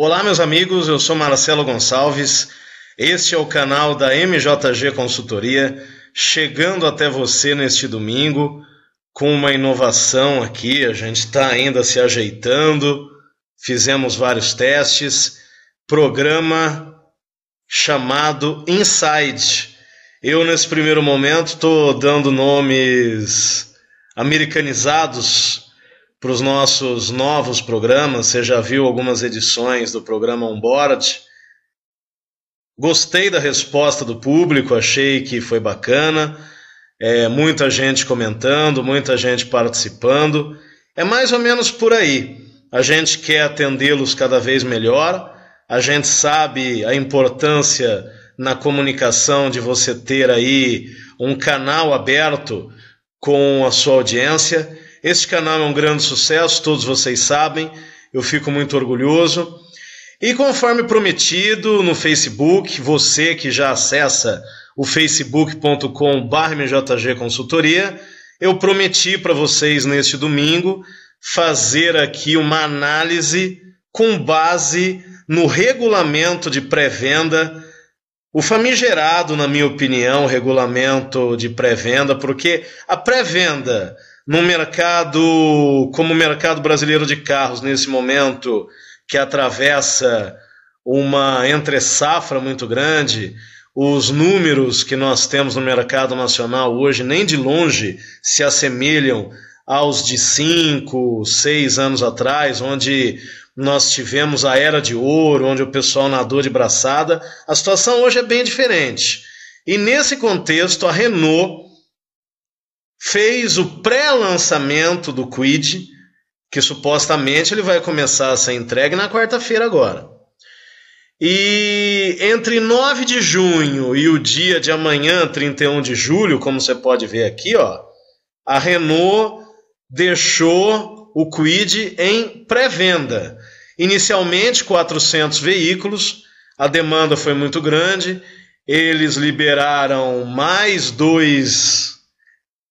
Olá, meus amigos, eu sou Marcelo Gonçalves. Este é o canal da MJG Consultoria, chegando até você neste domingo com uma inovação aqui. A gente está ainda se ajeitando, fizemos vários testes. Programa chamado Inside. Eu, nesse primeiro momento, estou dando nomes americanizados para os nossos novos programas. Você já viu algumas edições do programa Onboard. Gostei da resposta do público, achei que foi bacana. É, muita gente comentando, muita gente participando. É mais ou menos por aí. A gente quer atendê-los cada vez melhor. A gente sabe a importância na comunicação de você ter aí um canal aberto com a sua audiência. Este canal é um grande sucesso, todos vocês sabem, eu fico muito orgulhoso. E conforme prometido no Facebook, você que já acessa o facebook.com/mjg consultoria, eu prometi para vocês neste domingo fazer aqui uma análise com base no regulamento de pré-venda, o famigerado, na minha opinião, regulamento de pré-venda, porque a pré-venda no mercado, como o mercado brasileiro de carros nesse momento, que atravessa uma entre-safra muito grande, os números que nós temos no mercado nacional hoje nem de longe se assemelham aos de cinco, seis anos atrás, onde nós tivemos a era de ouro, onde o pessoal nadou de braçada. A situação hoje é bem diferente. E nesse contexto, a Renault fez o pré-lançamento do Quid, que supostamente ele vai começar a ser entregue na quarta-feira agora. E entre 9 de junho e o dia de amanhã, 31 de julho, como você pode ver aqui, ó, a Renault deixou o Quid em pré-venda. Inicialmente 400 veículos, a demanda foi muito grande, eles liberaram mais dois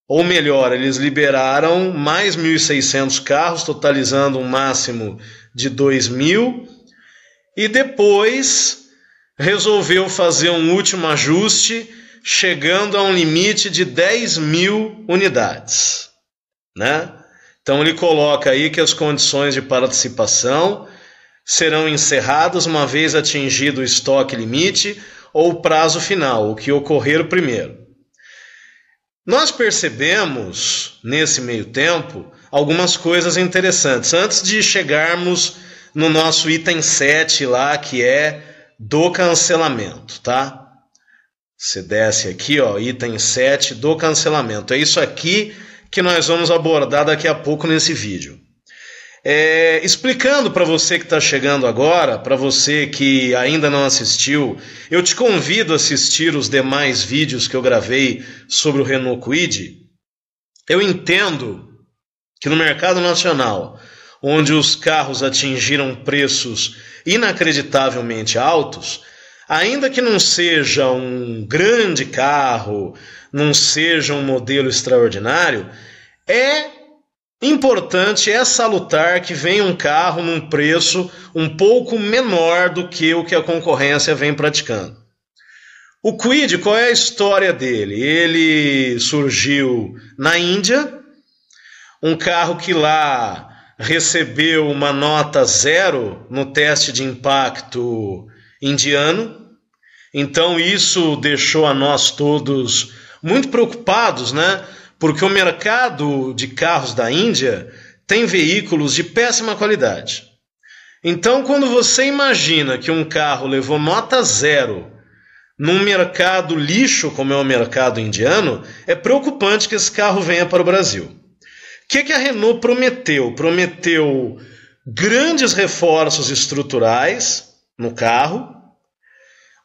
ou melhor, eles liberaram mais 1.600 carros, totalizando um máximo de 2.000. E depois resolveu fazer um último ajuste, chegando a um limite de 10.000 unidades. Né? Então ele coloca aí que as condições de participação serão encerradas uma vez atingido o estoque limite ou o prazo final, o que ocorrer primeiro. Nós percebemos nesse meio tempo algumas coisas interessantes. Antes de chegarmos no nosso item 7 lá, que é do cancelamento, tá? Você desce aqui, ó, item 7 do cancelamento. É isso aqui que nós vamos abordar daqui a pouco nesse vídeo. É, explicando para você que está chegando agora, para você que ainda não assistiu, eu te convido a assistir os demais vídeos que eu gravei sobre o Renault Kwid. Eu entendo que no mercado nacional, onde os carros atingiram preços inacreditavelmente altos, ainda que não seja um grande carro, não seja um modelo extraordinário, é Importante é salutar que vem um carro num preço um pouco menor do que o que a concorrência vem praticando. O Quid, qual é a história dele? Ele surgiu na Índia, um carro que lá recebeu uma nota zero no teste de impacto indiano. Então isso deixou a nós todos muito preocupados, né? porque o mercado de carros da Índia tem veículos de péssima qualidade. Então, quando você imagina que um carro levou nota zero num mercado lixo como é o mercado indiano, é preocupante que esse carro venha para o Brasil. O que, que a Renault prometeu? Prometeu grandes reforços estruturais no carro,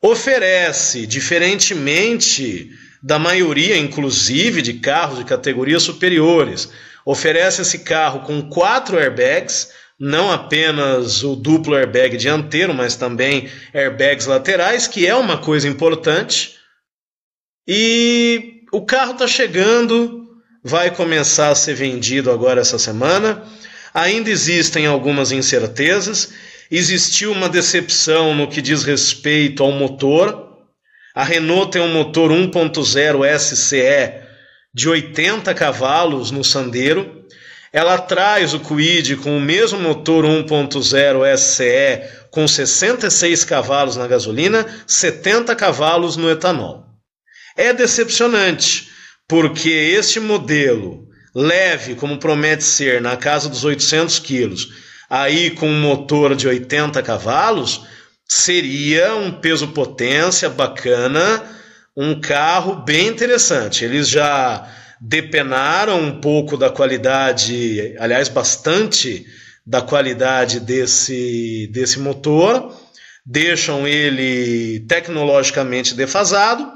oferece, diferentemente da maioria, inclusive, de carros de categorias superiores. Oferece esse carro com quatro airbags, não apenas o duplo airbag dianteiro, mas também airbags laterais, que é uma coisa importante. E o carro está chegando, vai começar a ser vendido agora essa semana. Ainda existem algumas incertezas. Existiu uma decepção no que diz respeito ao motor, a Renault tem um motor 1.0 SCE de 80 cavalos no Sandero. Ela traz o Kwid com o mesmo motor 1.0 SCE com 66 cavalos na gasolina, 70 cavalos no etanol. É decepcionante, porque este modelo leve, como promete ser, na casa dos 800 quilos, aí com um motor de 80 cavalos, seria um peso potência bacana, um carro bem interessante. Eles já depenaram um pouco da qualidade, aliás, bastante da qualidade desse, desse motor, deixam ele tecnologicamente defasado,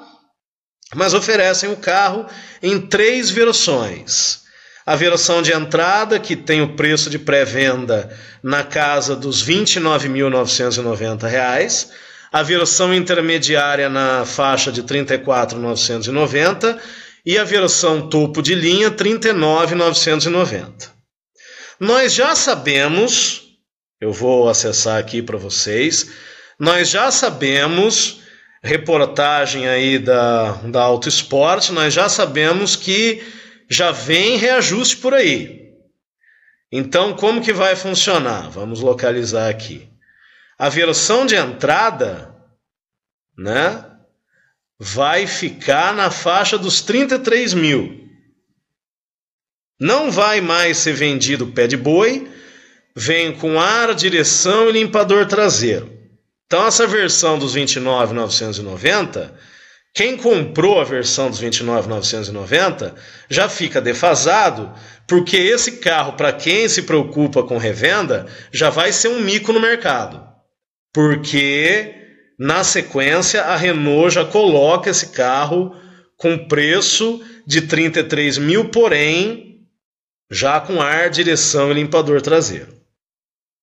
mas oferecem o carro em três versões. A versão de entrada, que tem o preço de pré-venda na casa dos R$ 29.990. A versão intermediária na faixa de R$ 34.990 e a versão topo de linha R$ 39.990. Nós já sabemos, eu vou acessar aqui para vocês, nós já sabemos, reportagem aí da, da Auto Esporte, nós já sabemos que já vem reajuste por aí. Então, como que vai funcionar? Vamos localizar aqui. A versão de entrada, né, vai ficar na faixa dos 33 mil. Não vai mais ser vendido pé de boi, vem com ar, direção e limpador traseiro. Então, essa versão dos 29,990 quem comprou a versão dos 29.990 já fica defasado, porque esse carro, para quem se preocupa com revenda, já vai ser um mico no mercado. Porque na sequência a Renault já coloca esse carro com preço de 33 mil, porém já com ar, direção e limpador traseiro.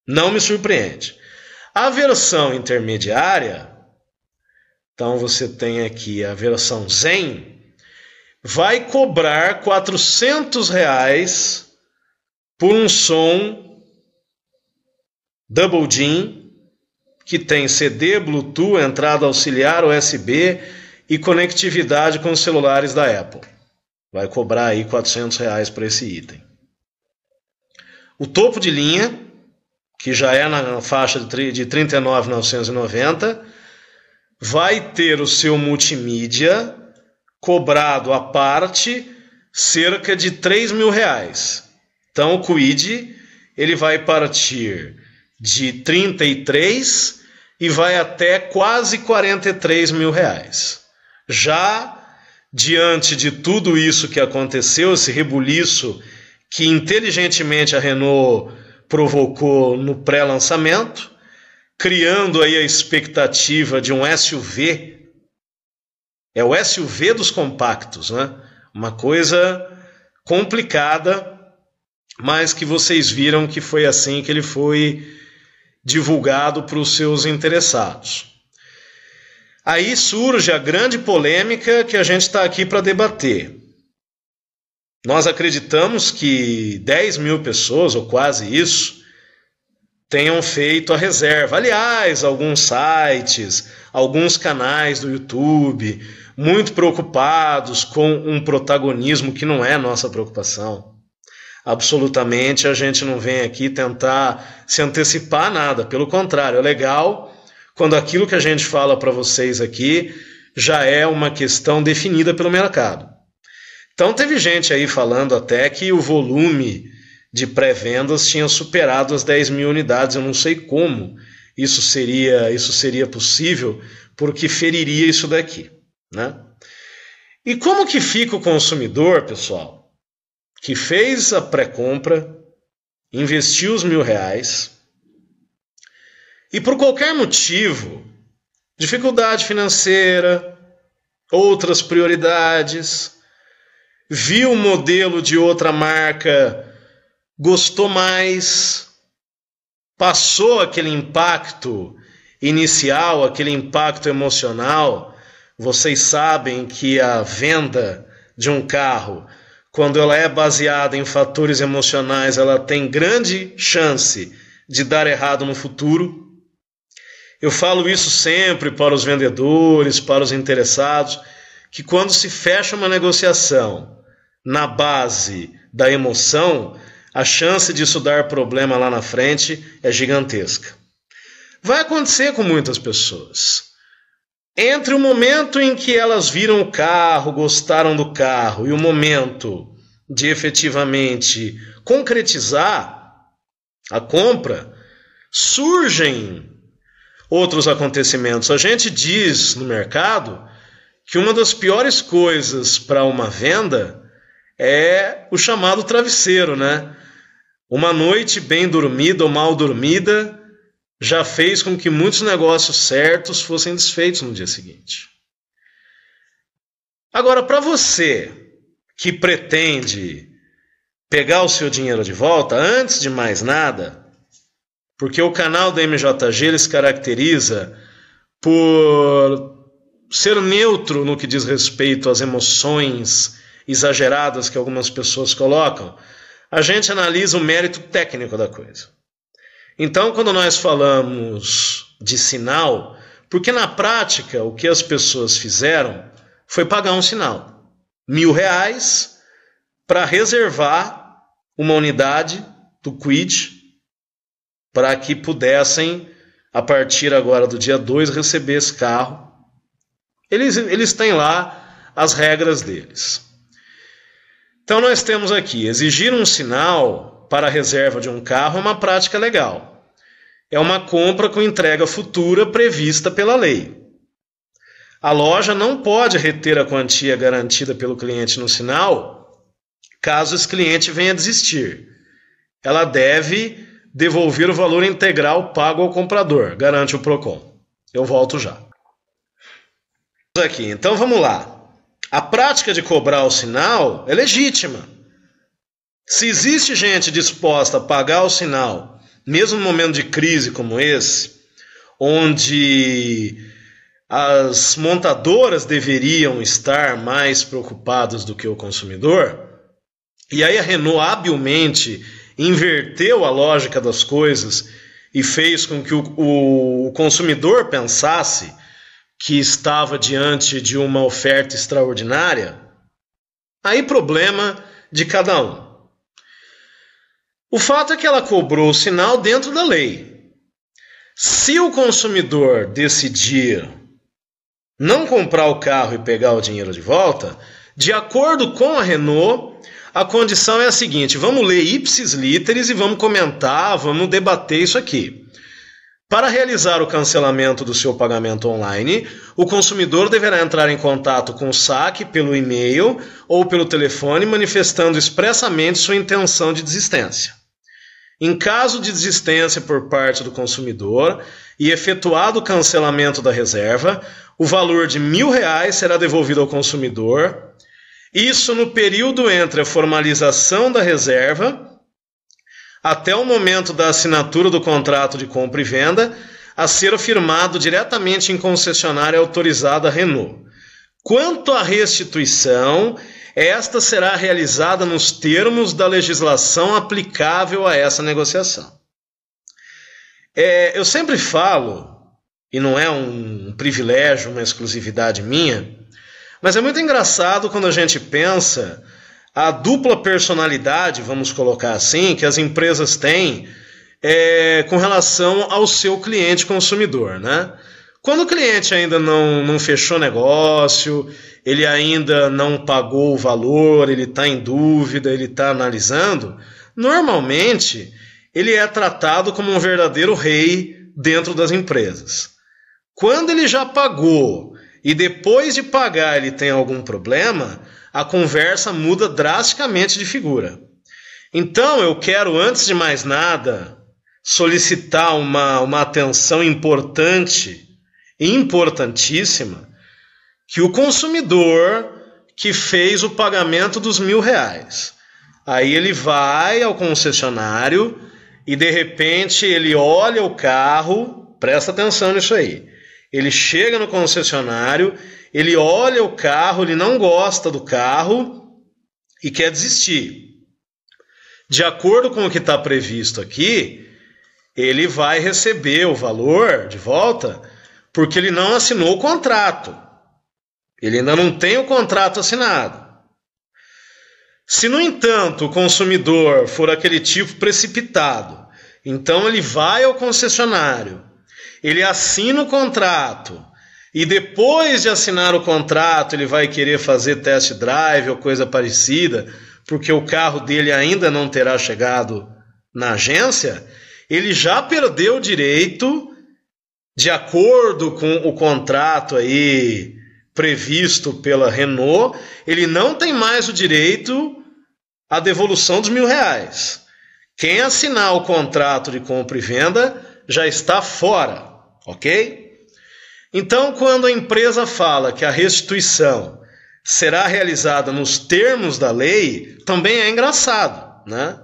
Não me surpreende. A versão intermediária então você tem aqui a versão Zen, vai cobrar 400 reais por um som Double DIN que tem CD, Bluetooth, entrada auxiliar, USB e conectividade com os celulares da Apple. Vai cobrar aí 400 reais para esse item. O topo de linha, que já é na faixa de R$ 39,990, vai ter o seu multimídia cobrado à parte cerca de 3 mil reais. Então o Quid ele vai partir de 33 e vai até quase 43 mil reais. Já diante de tudo isso que aconteceu, esse rebuliço que inteligentemente a Renault provocou no pré-lançamento, criando aí a expectativa de um SUV. É o SUV dos compactos, né? Uma coisa complicada, mas que vocês viram que foi assim que ele foi divulgado para os seus interessados. Aí surge a grande polêmica que a gente está aqui para debater. Nós acreditamos que 10 mil pessoas, ou quase isso, tenham feito a reserva. Aliás, alguns sites, alguns canais do YouTube, muito preocupados com um protagonismo que não é nossa preocupação. Absolutamente, a gente não vem aqui tentar se antecipar a nada. Pelo contrário, é legal quando aquilo que a gente fala para vocês aqui já é uma questão definida pelo mercado. Então, teve gente aí falando até que o volume de pré-vendas tinha superado as 10 mil unidades. Eu não sei como isso seria, isso seria possível, porque feriria isso daqui. Né? E como que fica o consumidor, pessoal, que fez a pré-compra, investiu os mil reais e por qualquer motivo, dificuldade financeira, outras prioridades, viu o modelo de outra marca gostou mais, passou aquele impacto inicial, aquele impacto emocional. Vocês sabem que a venda de um carro, quando ela é baseada em fatores emocionais, ela tem grande chance de dar errado no futuro. Eu falo isso sempre para os vendedores, para os interessados, que quando se fecha uma negociação na base da emoção, a chance disso dar problema lá na frente é gigantesca. Vai acontecer com muitas pessoas. Entre o momento em que elas viram o carro, gostaram do carro, e o momento de efetivamente concretizar a compra, surgem outros acontecimentos. A gente diz no mercado que uma das piores coisas para uma venda é o chamado travesseiro, né? Uma noite bem dormida ou mal dormida já fez com que muitos negócios certos fossem desfeitos no dia seguinte. Agora, para você que pretende pegar o seu dinheiro de volta, antes de mais nada, porque o canal da MJG ele se caracteriza por ser neutro no que diz respeito às emoções exageradas que algumas pessoas colocam a gente analisa o mérito técnico da coisa. Então, quando nós falamos de sinal, porque na prática o que as pessoas fizeram foi pagar um sinal, mil reais, para reservar uma unidade do quid para que pudessem, a partir agora do dia 2, receber esse carro. Eles, eles têm lá as regras deles. Então nós temos aqui, exigir um sinal para a reserva de um carro é uma prática legal. É uma compra com entrega futura prevista pela lei. A loja não pode reter a quantia garantida pelo cliente no sinal, caso esse cliente venha desistir. Ela deve devolver o valor integral pago ao comprador, garante o Procon. Eu volto já. Aqui, então vamos lá. A prática de cobrar o sinal é legítima. Se existe gente disposta a pagar o sinal, mesmo num momento de crise como esse, onde as montadoras deveriam estar mais preocupadas do que o consumidor, e aí a Renault habilmente inverteu a lógica das coisas e fez com que o, o consumidor pensasse que estava diante de uma oferta extraordinária, aí problema de cada um. O fato é que ela cobrou o sinal dentro da lei. Se o consumidor decidir não comprar o carro e pegar o dinheiro de volta, de acordo com a Renault, a condição é a seguinte: vamos ler ipsis literis e vamos comentar, vamos debater isso aqui. Para realizar o cancelamento do seu pagamento online, o consumidor deverá entrar em contato com o SAC pelo e-mail ou pelo telefone, manifestando expressamente sua intenção de desistência. Em caso de desistência por parte do consumidor e efetuado o cancelamento da reserva, o valor de mil reais será devolvido ao consumidor, isso no período entre a formalização da reserva até o momento da assinatura do contrato de compra e venda, a ser firmado diretamente em concessionária autorizada Renault. Quanto à restituição, esta será realizada nos termos da legislação aplicável a essa negociação. É, eu sempre falo, e não é um privilégio, uma exclusividade minha, mas é muito engraçado quando a gente pensa a dupla personalidade, vamos colocar assim, que as empresas têm é, com relação ao seu cliente consumidor, né? Quando o cliente ainda não, não fechou negócio, ele ainda não pagou o valor, ele está em dúvida, ele está analisando, normalmente ele é tratado como um verdadeiro rei dentro das empresas. Quando ele já pagou e depois de pagar ele tem algum problema, a conversa muda drasticamente de figura. Então, eu quero, antes de mais nada, solicitar uma, uma atenção importante, importantíssima, que o consumidor que fez o pagamento dos mil reais. Aí ele vai ao concessionário e de repente ele olha o carro, presta atenção nisso aí. Ele chega no concessionário ele olha o carro, ele não gosta do carro e quer desistir. De acordo com o que está previsto aqui, ele vai receber o valor de volta porque ele não assinou o contrato. Ele ainda não tem o contrato assinado. Se, no entanto, o consumidor for aquele tipo precipitado, então ele vai ao concessionário, ele assina o contrato e depois de assinar o contrato ele vai querer fazer test drive ou coisa parecida, porque o carro dele ainda não terá chegado na agência, ele já perdeu o direito, de acordo com o contrato aí previsto pela Renault, ele não tem mais o direito à devolução dos mil reais. Quem assinar o contrato de compra e venda já está fora, ok? Então, quando a empresa fala que a restituição será realizada nos termos da lei, também é engraçado, né?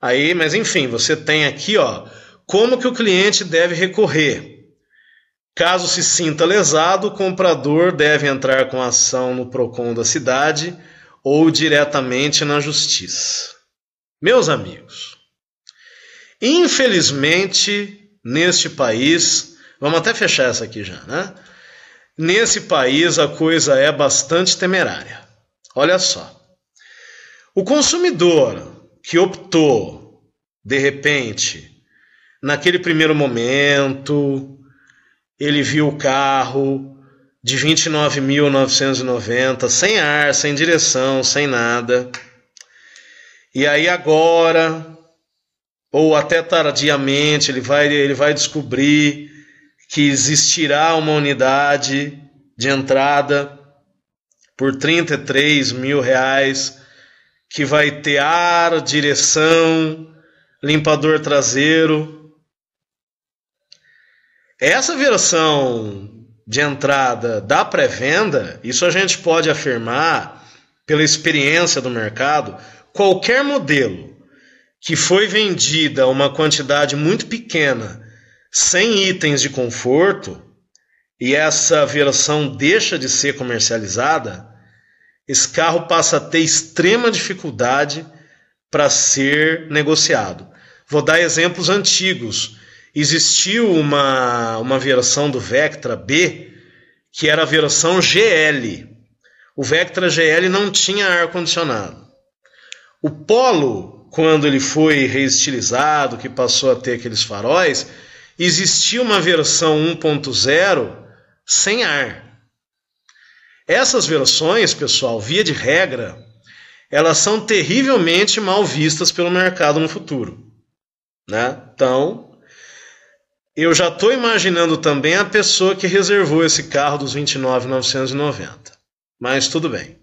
Aí, mas enfim, você tem aqui, ó, como que o cliente deve recorrer. Caso se sinta lesado, o comprador deve entrar com ação no Procon da cidade ou diretamente na justiça. Meus amigos, infelizmente, neste país Vamos até fechar essa aqui já, né? Nesse país a coisa é bastante temerária. Olha só. O consumidor que optou, de repente, naquele primeiro momento, ele viu o carro de 29.990, sem ar, sem direção, sem nada. E aí agora, ou até tardiamente, ele vai, ele vai descobrir que existirá uma unidade de entrada por 33 mil reais, que vai ter ar, direção, limpador traseiro. Essa versão de entrada da pré-venda, isso a gente pode afirmar pela experiência do mercado, qualquer modelo que foi vendida uma quantidade muito pequena sem itens de conforto e essa versão deixa de ser comercializada, esse carro passa a ter extrema dificuldade para ser negociado. Vou dar exemplos antigos. Existiu uma, uma versão do Vectra B que era a versão GL. O Vectra GL não tinha ar-condicionado. O Polo, quando ele foi reestilizado, que passou a ter aqueles faróis, existia uma versão 1.0 sem ar. Essas versões, pessoal, via de regra, elas são terrivelmente mal vistas pelo mercado no futuro. Né? Então, eu já estou imaginando também a pessoa que reservou esse carro dos 29,990. Mas tudo bem.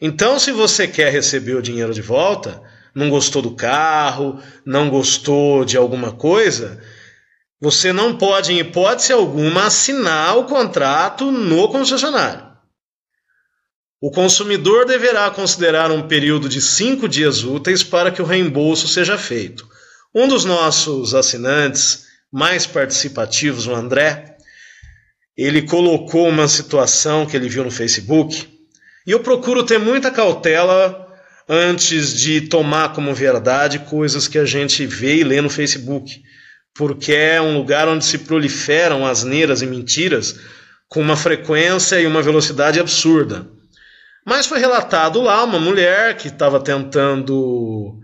Então, se você quer receber o dinheiro de volta, não gostou do carro, não gostou de alguma coisa, você não pode, em hipótese alguma, assinar o contrato no concessionário. O consumidor deverá considerar um período de cinco dias úteis para que o reembolso seja feito. Um dos nossos assinantes mais participativos, o André, ele colocou uma situação que ele viu no Facebook e eu procuro ter muita cautela antes de tomar como verdade coisas que a gente vê e lê no Facebook porque é um lugar onde se proliferam asneiras e mentiras com uma frequência e uma velocidade absurda. Mas foi relatado lá uma mulher que estava tentando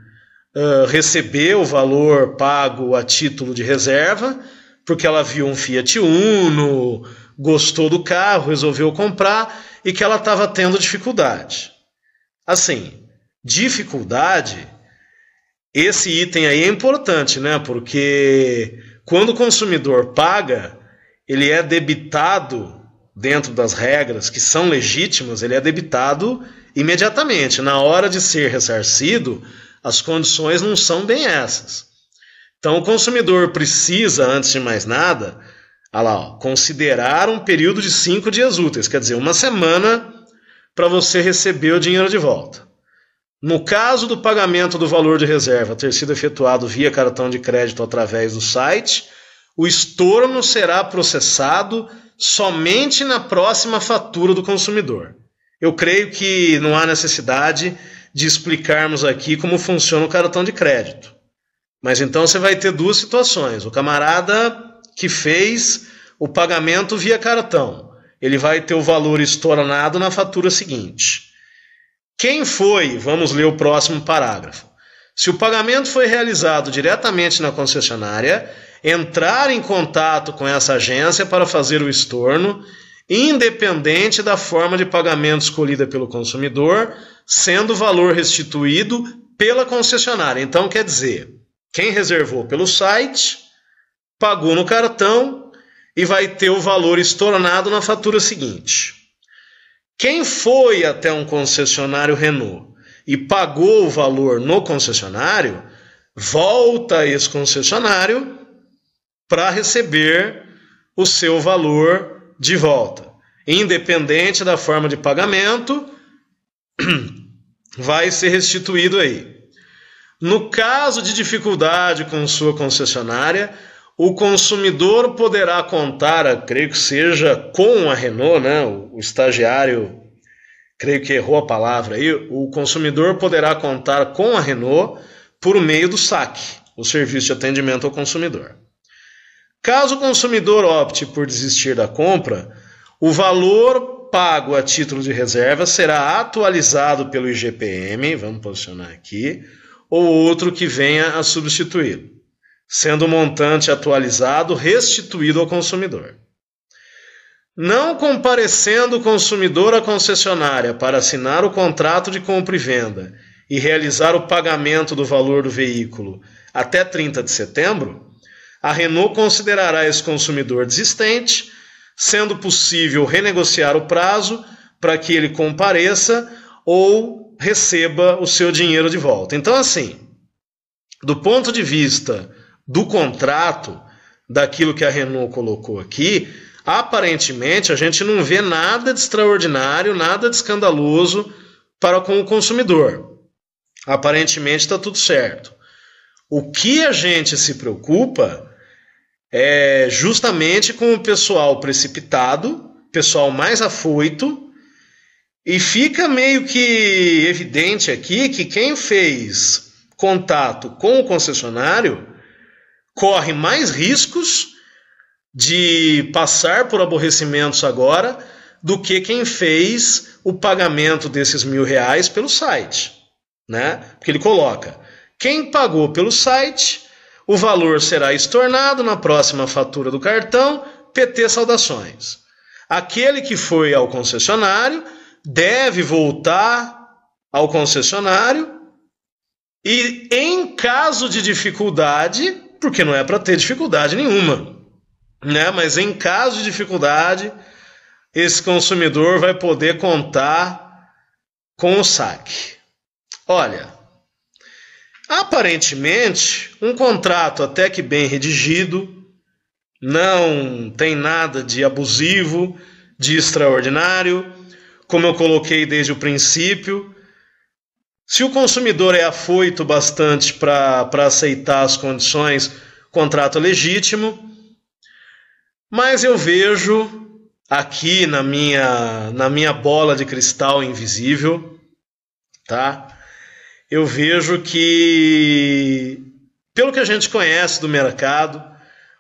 uh, receber o valor pago a título de reserva, porque ela viu um Fiat Uno, gostou do carro, resolveu comprar e que ela estava tendo dificuldade. Assim, dificuldade esse item aí é importante, né? Porque quando o consumidor paga, ele é debitado dentro das regras que são legítimas, ele é debitado imediatamente. Na hora de ser ressarcido, as condições não são bem essas. Então, o consumidor precisa, antes de mais nada, lá, ó, considerar um período de cinco dias úteis, quer dizer, uma semana para você receber o dinheiro de volta. No caso do pagamento do valor de reserva ter sido efetuado via cartão de crédito através do site, o estorno será processado somente na próxima fatura do consumidor. Eu creio que não há necessidade de explicarmos aqui como funciona o cartão de crédito. Mas então você vai ter duas situações: o camarada que fez o pagamento via cartão, ele vai ter o valor estornado na fatura seguinte. Quem foi? Vamos ler o próximo parágrafo. Se o pagamento foi realizado diretamente na concessionária, entrar em contato com essa agência para fazer o estorno, independente da forma de pagamento escolhida pelo consumidor, sendo o valor restituído pela concessionária. Então, quer dizer, quem reservou pelo site, pagou no cartão e vai ter o valor estornado na fatura seguinte. Quem foi até um concessionário Renault e pagou o valor no concessionário, volta a esse concessionário para receber o seu valor de volta. Independente da forma de pagamento, vai ser restituído aí. No caso de dificuldade com sua concessionária, o consumidor poderá contar, creio que seja com a Renault, né? O estagiário, creio que errou a palavra aí. O consumidor poderá contar com a Renault por meio do SAC, o serviço de atendimento ao consumidor. Caso o consumidor opte por desistir da compra, o valor pago a título de reserva será atualizado pelo IGPM, vamos posicionar aqui, ou outro que venha a substituí-lo sendo o montante atualizado restituído ao consumidor. Não comparecendo o consumidor à concessionária para assinar o contrato de compra e venda e realizar o pagamento do valor do veículo até 30 de setembro, a Renault considerará esse consumidor desistente, sendo possível renegociar o prazo para que ele compareça ou receba o seu dinheiro de volta. Então, assim, do ponto de vista do contrato daquilo que a Renault colocou aqui, aparentemente a gente não vê nada de extraordinário, nada de escandaloso para com o consumidor. Aparentemente está tudo certo. O que a gente se preocupa é justamente com o pessoal precipitado, pessoal mais afoito, e fica meio que evidente aqui que quem fez contato com o concessionário corre mais riscos de passar por aborrecimentos agora do que quem fez o pagamento desses mil reais pelo site. Né? Porque ele coloca: quem pagou pelo site, o valor será estornado na próxima fatura do cartão, PT Saudações. Aquele que foi ao concessionário deve voltar ao concessionário e, em caso de dificuldade, porque não é para ter dificuldade nenhuma. Né? Mas em caso de dificuldade, esse consumidor vai poder contar com o saque. Olha, aparentemente, um contrato até que bem redigido, não tem nada de abusivo, de extraordinário, como eu coloquei desde o princípio, se o consumidor é afoito bastante para aceitar as condições, contrato legítimo. Mas eu vejo aqui na minha, na minha bola de cristal invisível, tá? Eu vejo que, pelo que a gente conhece do mercado,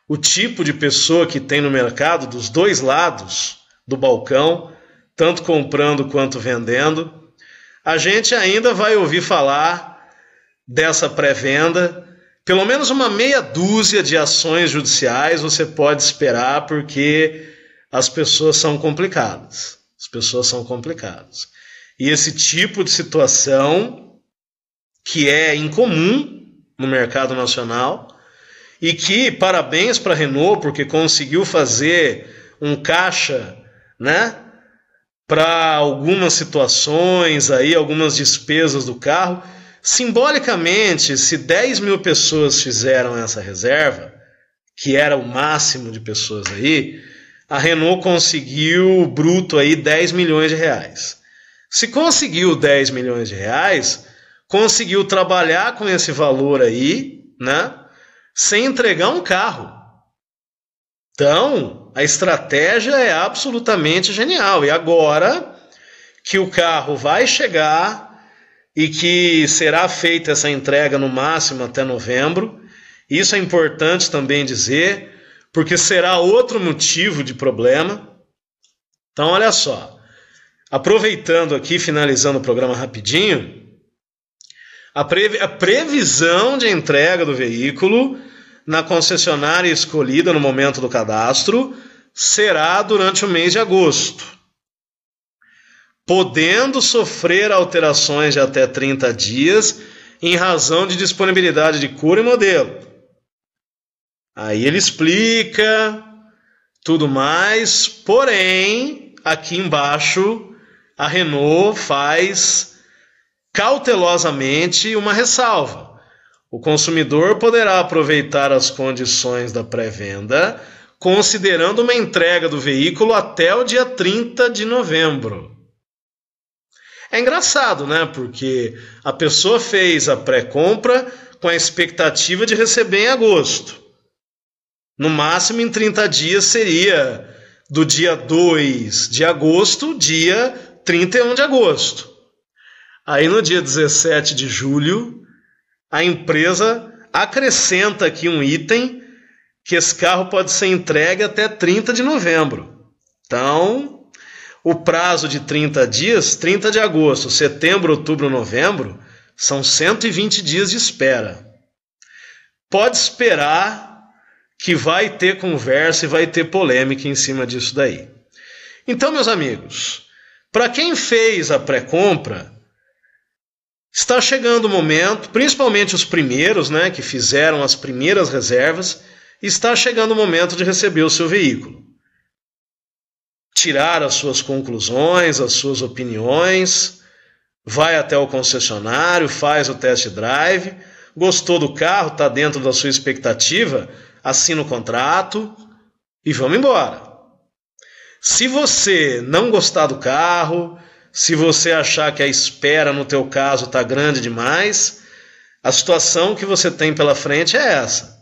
o tipo de pessoa que tem no mercado, dos dois lados do balcão, tanto comprando quanto vendendo, a gente ainda vai ouvir falar dessa pré-venda. Pelo menos uma meia dúzia de ações judiciais você pode esperar, porque as pessoas são complicadas. As pessoas são complicadas. E esse tipo de situação, que é incomum no mercado nacional, e que parabéns para a Renault, porque conseguiu fazer um caixa né, para algumas situações aí, algumas despesas do carro. Simbolicamente, se 10 mil pessoas fizeram essa reserva, que era o máximo de pessoas aí, a Renault conseguiu bruto aí 10 milhões de reais. Se conseguiu 10 milhões de reais, conseguiu trabalhar com esse valor aí, né? Sem entregar um carro. Então, a estratégia é absolutamente genial. E agora que o carro vai chegar e que será feita essa entrega no máximo até novembro, isso é importante também dizer, porque será outro motivo de problema. Então, olha só. Aproveitando aqui, finalizando o programa rapidinho, a, previ a previsão de entrega do veículo na concessionária escolhida no momento do cadastro será durante o mês de agosto, podendo sofrer alterações de até 30 dias em razão de disponibilidade de cor e modelo. Aí ele explica tudo mais, porém, aqui embaixo a Renault faz cautelosamente uma ressalva o consumidor poderá aproveitar as condições da pré-venda, considerando uma entrega do veículo até o dia 30 de novembro. É engraçado, né? Porque a pessoa fez a pré-compra com a expectativa de receber em agosto. No máximo em 30 dias seria do dia 2 de agosto, dia 31 de agosto. Aí no dia 17 de julho, a empresa acrescenta aqui um item que esse carro pode ser entregue até 30 de novembro. Então, o prazo de 30 dias, 30 de agosto, setembro, outubro, novembro, são 120 dias de espera. Pode esperar que vai ter conversa e vai ter polêmica em cima disso daí. Então, meus amigos, para quem fez a pré-compra, Está chegando o momento, principalmente os primeiros, né, que fizeram as primeiras reservas, está chegando o momento de receber o seu veículo. Tirar as suas conclusões, as suas opiniões, vai até o concessionário, faz o test drive, gostou do carro, está dentro da sua expectativa, assina o contrato e vamos embora. Se você não gostar do carro, se você achar que a espera no teu caso está grande demais, a situação que você tem pela frente é essa.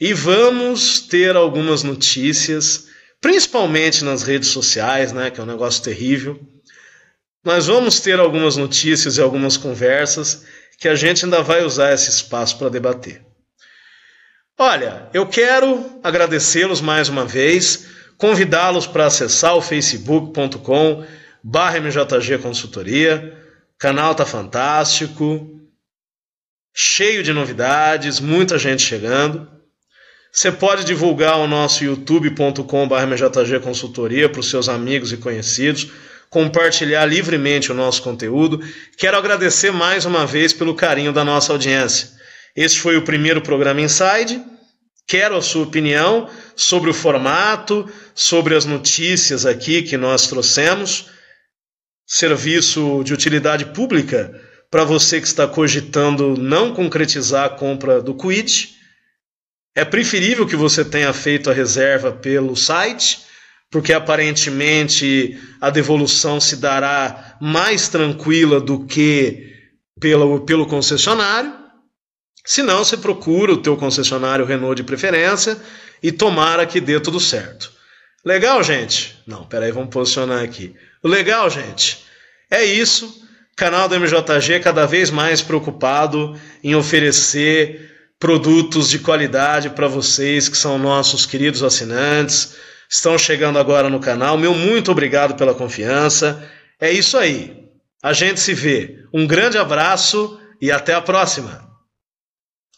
E vamos ter algumas notícias, principalmente nas redes sociais, né, que é um negócio terrível. Nós vamos ter algumas notícias e algumas conversas que a gente ainda vai usar esse espaço para debater. Olha, eu quero agradecê-los mais uma vez, convidá-los para acessar o facebook.com.br barra MJG Consultoria. Canal tá fantástico, cheio de novidades, muita gente chegando. Você pode divulgar o nosso youtube.com.br MJG Consultoria para os seus amigos e conhecidos, compartilhar livremente o nosso conteúdo. Quero agradecer mais uma vez pelo carinho da nossa audiência. Este foi o primeiro programa Inside. Quero a sua opinião sobre o formato, sobre as notícias aqui que nós trouxemos serviço de utilidade pública para você que está cogitando não concretizar a compra do quit. É preferível que você tenha feito a reserva pelo site, porque aparentemente a devolução se dará mais tranquila do que pelo, pelo concessionário. Se não, você procura o teu concessionário Renault de preferência e tomara que dê tudo certo. Legal, gente? Não, peraí, vamos posicionar aqui. Legal, gente. É isso. canal do MJG é cada vez mais preocupado em oferecer produtos de qualidade para vocês que são nossos queridos assinantes, estão chegando agora no canal. Meu muito obrigado pela confiança. É isso aí. A gente se vê. Um grande abraço e até a próxima.